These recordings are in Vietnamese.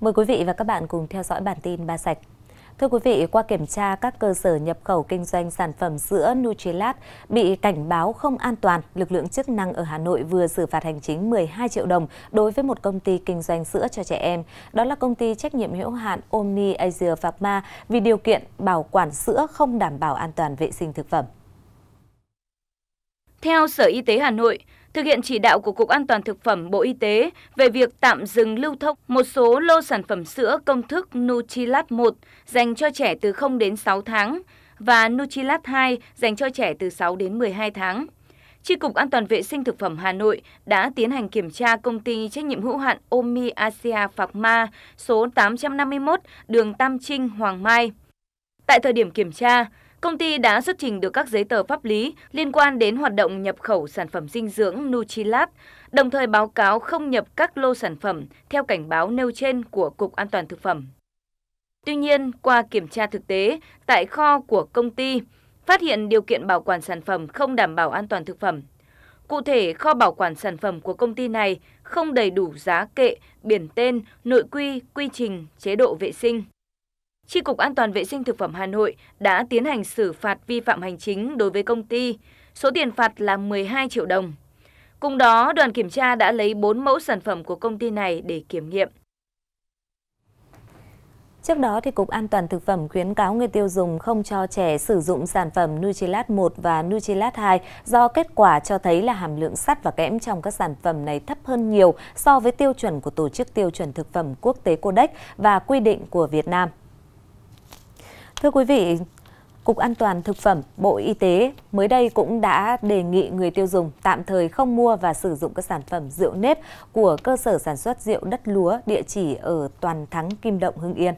Mời quý vị và các bạn cùng theo dõi bản tin Ba Sạch. Thưa quý vị, qua kiểm tra các cơ sở nhập khẩu kinh doanh sản phẩm sữa Nutrilat bị cảnh báo không an toàn, lực lượng chức năng ở Hà Nội vừa xử phạt hành chính 12 triệu đồng đối với một công ty kinh doanh sữa cho trẻ em. Đó là công ty trách nhiệm hữu hạn Omni Asia Pharma vì điều kiện bảo quản sữa không đảm bảo an toàn vệ sinh thực phẩm. Theo Sở Y tế Hà Nội, thực hiện chỉ đạo của Cục An toàn Thực phẩm Bộ Y tế về việc tạm dừng lưu thông một số lô sản phẩm sữa công thức Nutrilat 1 dành cho trẻ từ 0 đến 6 tháng và Nutrilat 2 dành cho trẻ từ 6 đến 12 tháng. tri cục An toàn vệ sinh thực phẩm Hà Nội đã tiến hành kiểm tra công ty trách nhiệm hữu hạn Omi Asia Phạc Ma số 851 đường Tam Trinh, Hoàng Mai. Tại thời điểm kiểm tra, Công ty đã xuất trình được các giấy tờ pháp lý liên quan đến hoạt động nhập khẩu sản phẩm dinh dưỡng Nutrilat, đồng thời báo cáo không nhập các lô sản phẩm theo cảnh báo nêu trên của Cục An toàn Thực phẩm. Tuy nhiên, qua kiểm tra thực tế tại kho của công ty, phát hiện điều kiện bảo quản sản phẩm không đảm bảo an toàn thực phẩm. Cụ thể, kho bảo quản sản phẩm của công ty này không đầy đủ giá kệ, biển tên, nội quy, quy trình, chế độ vệ sinh. Tri Cục An toàn Vệ sinh Thực phẩm Hà Nội đã tiến hành xử phạt vi phạm hành chính đối với công ty, số tiền phạt là 12 triệu đồng. Cùng đó, đoàn kiểm tra đã lấy 4 mẫu sản phẩm của công ty này để kiểm nghiệm. Trước đó, thì Cục An toàn Thực phẩm khuyến cáo người tiêu dùng không cho trẻ sử dụng sản phẩm Nutrilat 1 và Nutrilat 2 do kết quả cho thấy là hàm lượng sắt và kẽm trong các sản phẩm này thấp hơn nhiều so với tiêu chuẩn của Tổ chức Tiêu chuẩn Thực phẩm Quốc tế Codex và quy định của Việt Nam. Thưa quý vị, Cục An toàn Thực phẩm, Bộ Y tế mới đây cũng đã đề nghị người tiêu dùng tạm thời không mua và sử dụng các sản phẩm rượu nếp của cơ sở sản xuất rượu đất lúa địa chỉ ở Toàn Thắng, Kim Động, Hưng Yên.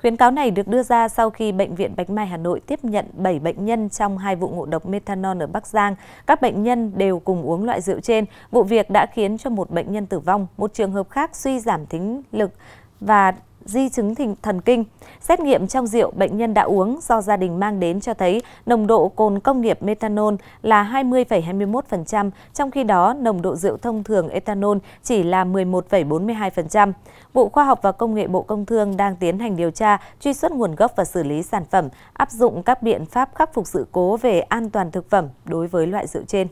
Khuyến cáo này được đưa ra sau khi Bệnh viện Bạch Mai Hà Nội tiếp nhận 7 bệnh nhân trong hai vụ ngộ độc methanol ở Bắc Giang. Các bệnh nhân đều cùng uống loại rượu trên. Vụ việc đã khiến cho một bệnh nhân tử vong, một trường hợp khác suy giảm thính lực và di chứng thần kinh. Xét nghiệm trong rượu bệnh nhân đã uống do gia đình mang đến cho thấy nồng độ cồn công nghiệp methanol là 20,21%, trong khi đó nồng độ rượu thông thường ethanol chỉ là 11,42%. Bộ Khoa học và Công nghệ Bộ Công Thương đang tiến hành điều tra, truy xuất nguồn gốc và xử lý sản phẩm, áp dụng các biện pháp khắc phục sự cố về an toàn thực phẩm đối với loại rượu trên.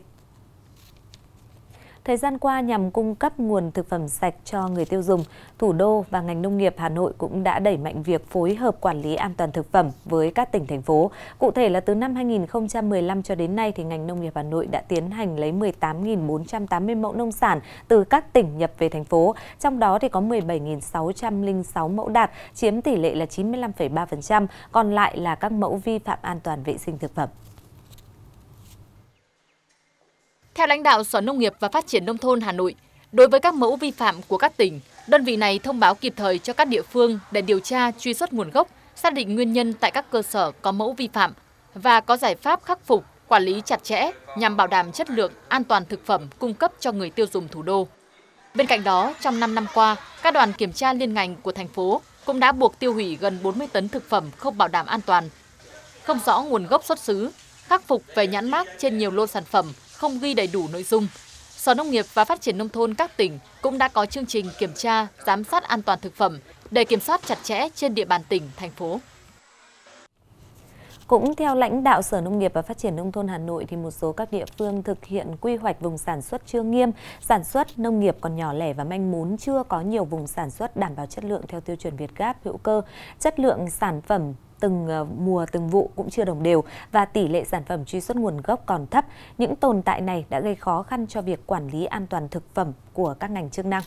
Thời gian qua nhằm cung cấp nguồn thực phẩm sạch cho người tiêu dùng, thủ đô và ngành nông nghiệp Hà Nội cũng đã đẩy mạnh việc phối hợp quản lý an toàn thực phẩm với các tỉnh thành phố. Cụ thể là từ năm 2015 cho đến nay thì ngành nông nghiệp Hà Nội đã tiến hành lấy 18.480 mẫu nông sản từ các tỉnh nhập về thành phố, trong đó thì có 17.606 mẫu đạt, chiếm tỷ lệ là 95,3%, còn lại là các mẫu vi phạm an toàn vệ sinh thực phẩm. Theo lãnh đạo Sở Nông nghiệp và Phát triển Nông thôn Hà Nội, đối với các mẫu vi phạm của các tỉnh, đơn vị này thông báo kịp thời cho các địa phương để điều tra truy xuất nguồn gốc, xác định nguyên nhân tại các cơ sở có mẫu vi phạm và có giải pháp khắc phục, quản lý chặt chẽ nhằm bảo đảm chất lượng, an toàn thực phẩm cung cấp cho người tiêu dùng thủ đô. Bên cạnh đó, trong 5 năm qua, các đoàn kiểm tra liên ngành của thành phố cũng đã buộc tiêu hủy gần 40 tấn thực phẩm không bảo đảm an toàn, không rõ nguồn gốc xuất xứ, khắc phục về nhãn mác trên nhiều lô sản phẩm không ghi đầy đủ nội dung. Sở Nông nghiệp và Phát triển Nông thôn các tỉnh cũng đã có chương trình kiểm tra, giám sát an toàn thực phẩm để kiểm soát chặt chẽ trên địa bàn tỉnh, thành phố. Cũng theo lãnh đạo Sở Nông nghiệp và Phát triển Nông thôn Hà Nội thì một số các địa phương thực hiện quy hoạch vùng sản xuất chưa nghiêm, sản xuất nông nghiệp còn nhỏ lẻ và manh mún chưa có nhiều vùng sản xuất đảm bảo chất lượng theo tiêu chuẩn Việt Gáp hữu cơ, chất lượng sản phẩm từng ờ, mùa từng vụ cũng chưa đồng đều và tỷ lệ sản phẩm truy xuất nguồn gốc còn thấp. Những tồn tại này đã gây khó khăn cho việc quản lý an toàn thực phẩm của các ngành chức năng.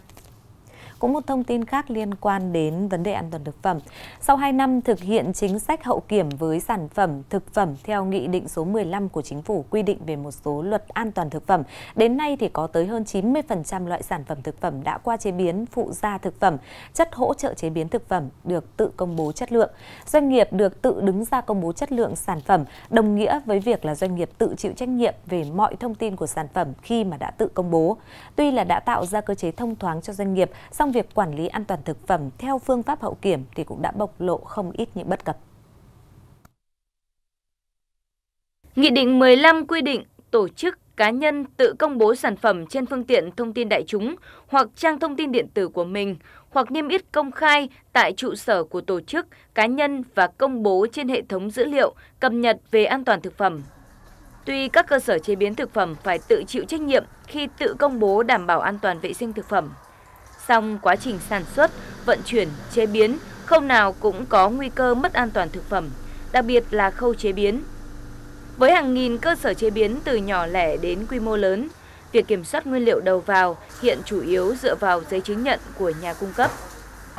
Cũng một thông tin khác liên quan đến vấn đề an toàn thực phẩm. Sau 2 năm thực hiện chính sách hậu kiểm với sản phẩm thực phẩm theo Nghị định số 15 của Chính phủ quy định về một số luật an toàn thực phẩm, đến nay thì có tới hơn 90% loại sản phẩm thực phẩm đã qua chế biến phụ gia thực phẩm, chất hỗ trợ chế biến thực phẩm được tự công bố chất lượng. Doanh nghiệp được tự đứng ra công bố chất lượng sản phẩm, đồng nghĩa với việc là doanh nghiệp tự chịu trách nhiệm về mọi thông tin của sản phẩm khi mà đã tự công bố. Tuy là đã tạo ra cơ chế thông thoáng cho doanh nghiệp, song trong việc quản lý an toàn thực phẩm theo phương pháp hậu kiểm thì cũng đã bộc lộ không ít những bất cập. Nghị định 15 quy định tổ chức cá nhân tự công bố sản phẩm trên phương tiện thông tin đại chúng hoặc trang thông tin điện tử của mình hoặc niêm yết công khai tại trụ sở của tổ chức, cá nhân và công bố trên hệ thống dữ liệu cập nhật về an toàn thực phẩm. Tuy các cơ sở chế biến thực phẩm phải tự chịu trách nhiệm khi tự công bố đảm bảo an toàn vệ sinh thực phẩm, song quá trình sản xuất, vận chuyển, chế biến không nào cũng có nguy cơ mất an toàn thực phẩm, đặc biệt là khâu chế biến. Với hàng nghìn cơ sở chế biến từ nhỏ lẻ đến quy mô lớn, việc kiểm soát nguyên liệu đầu vào hiện chủ yếu dựa vào giấy chứng nhận của nhà cung cấp.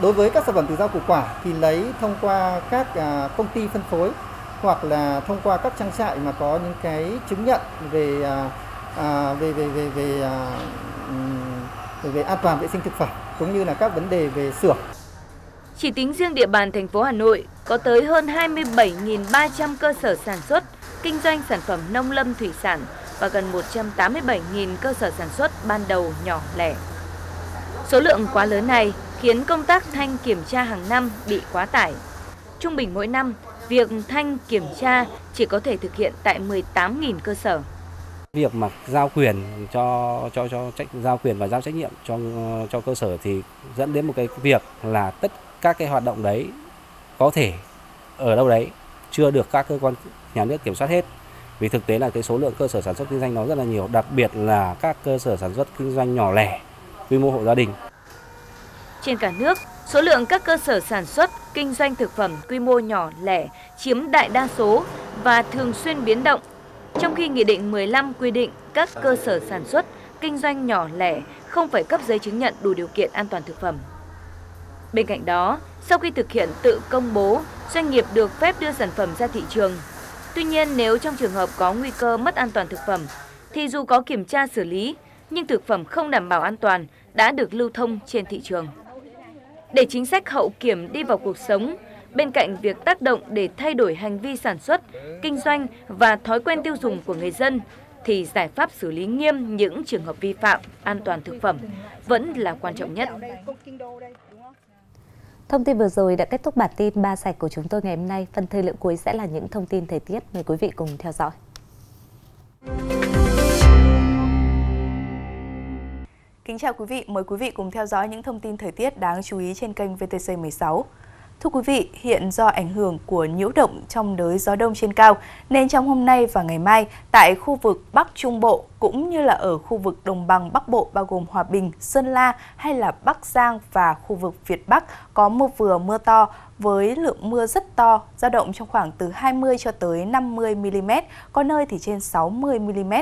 Đối với các sản phẩm từ rau củ quả thì lấy thông qua các à, công ty phân phối hoặc là thông qua các trang trại mà có những cái chứng nhận về à, à, về về về về, về về an toàn vệ sinh thực phẩm cũng như là các vấn đề về xưởng. Chỉ tính riêng địa bàn thành phố Hà Nội có tới hơn 27.300 cơ sở sản xuất, kinh doanh sản phẩm nông lâm thủy sản và gần 187.000 cơ sở sản xuất ban đầu nhỏ lẻ. Số lượng quá lớn này khiến công tác thanh kiểm tra hàng năm bị quá tải. Trung bình mỗi năm, việc thanh kiểm tra chỉ có thể thực hiện tại 18.000 cơ sở. Việc mà giao quyền cho cho cho trách giao quyền và giao trách nhiệm cho cho cơ sở thì dẫn đến một cái việc là tất các cái hoạt động đấy có thể ở đâu đấy chưa được các cơ quan nhà nước kiểm soát hết vì thực tế là cái số lượng cơ sở sản xuất kinh doanh nó rất là nhiều đặc biệt là các cơ sở sản xuất kinh doanh nhỏ lẻ quy mô hộ gia đình trên cả nước số lượng các cơ sở sản xuất kinh doanh thực phẩm quy mô nhỏ lẻ chiếm đại đa số và thường xuyên biến động trong khi Nghị định 15 quy định các cơ sở sản xuất, kinh doanh nhỏ lẻ không phải cấp giấy chứng nhận đủ điều kiện an toàn thực phẩm. Bên cạnh đó, sau khi thực hiện tự công bố, doanh nghiệp được phép đưa sản phẩm ra thị trường. Tuy nhiên, nếu trong trường hợp có nguy cơ mất an toàn thực phẩm, thì dù có kiểm tra xử lý, nhưng thực phẩm không đảm bảo an toàn đã được lưu thông trên thị trường. Để chính sách hậu kiểm đi vào cuộc sống, Bên cạnh việc tác động để thay đổi hành vi sản xuất, kinh doanh và thói quen tiêu dùng của người dân, thì giải pháp xử lý nghiêm những trường hợp vi phạm an toàn thực phẩm vẫn là quan trọng nhất. Thông tin vừa rồi đã kết thúc bản tin ba sạch của chúng tôi ngày hôm nay. Phần thời lượng cuối sẽ là những thông tin thời tiết. Mời quý vị cùng theo dõi. Kính chào quý vị, mời quý vị cùng theo dõi những thông tin thời tiết đáng chú ý trên kênh VTC16. Thưa quý vị, hiện do ảnh hưởng của nhiễu động trong đới gió đông trên cao, nên trong hôm nay và ngày mai, tại khu vực Bắc Trung Bộ cũng như là ở khu vực đồng bằng Bắc Bộ bao gồm Hòa Bình, Sơn La hay là Bắc Giang và khu vực Việt Bắc có mưa vừa mưa to với lượng mưa rất to, dao động trong khoảng từ 20 cho tới 50 mm, có nơi thì trên 60 mm.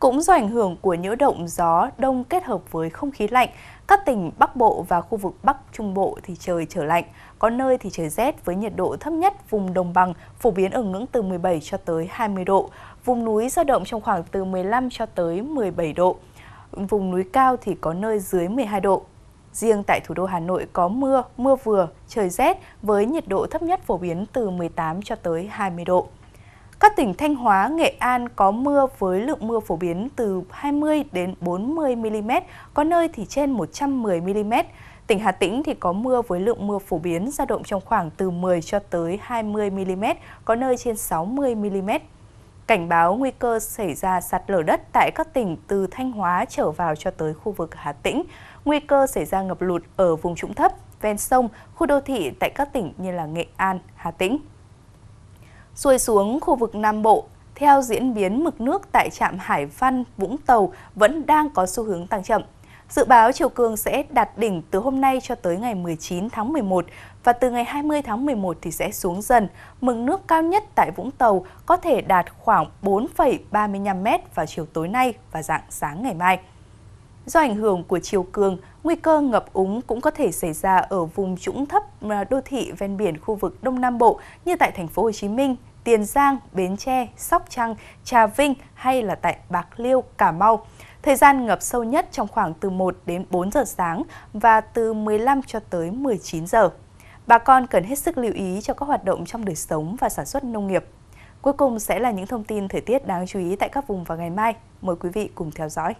Cũng do ảnh hưởng của nhiễu động gió đông kết hợp với không khí lạnh, các tỉnh Bắc Bộ và khu vực Bắc Trung Bộ thì trời trở lạnh, có nơi thì trời rét với nhiệt độ thấp nhất vùng đồng bằng phổ biến ở ngưỡng từ 17 cho tới 20 độ, vùng núi dao động trong khoảng từ 15 cho tới 17 độ. Vùng núi cao thì có nơi dưới 12 độ. Riêng tại thủ đô Hà Nội có mưa, mưa vừa, trời rét với nhiệt độ thấp nhất phổ biến từ 18 cho tới 20 độ. Các tỉnh Thanh Hóa, Nghệ An có mưa với lượng mưa phổ biến từ 20 đến 40 mm, có nơi thì trên 110 mm. Tỉnh Hà Tĩnh thì có mưa với lượng mưa phổ biến dao động trong khoảng từ 10 cho tới 20 mm, có nơi trên 60 mm. Cảnh báo nguy cơ xảy ra sạt lở đất tại các tỉnh từ Thanh Hóa trở vào cho tới khu vực Hà Tĩnh, nguy cơ xảy ra ngập lụt ở vùng trũng thấp, ven sông, khu đô thị tại các tỉnh như là Nghệ An, Hà Tĩnh. Xuôi xuống khu vực Nam Bộ, theo diễn biến mực nước tại trạm Hải Văn, Vũng Tàu vẫn đang có xu hướng tăng chậm. Dự báo chiều cường sẽ đạt đỉnh từ hôm nay cho tới ngày 19 tháng 11 và từ ngày 20 tháng 11 thì sẽ xuống dần. Mực nước cao nhất tại Vũng Tàu có thể đạt khoảng 4,35 m vào chiều tối nay và dạng sáng ngày mai. Do ảnh hưởng của chiều cường, nguy cơ ngập úng cũng có thể xảy ra ở vùng trũng thấp à, đô thị ven biển khu vực Đông Nam Bộ như tại thành phố Hồ Chí Minh, Tiền Giang, Bến Tre, Sóc Trăng, Trà Vinh hay là tại Bạc Liêu, Cà Mau. Thời gian ngập sâu nhất trong khoảng từ 1 đến 4 giờ sáng và từ 15 cho tới 19 giờ. Bà con cần hết sức lưu ý cho các hoạt động trong đời sống và sản xuất nông nghiệp. Cuối cùng sẽ là những thông tin thời tiết đáng chú ý tại các vùng vào ngày mai. Mời quý vị cùng theo dõi.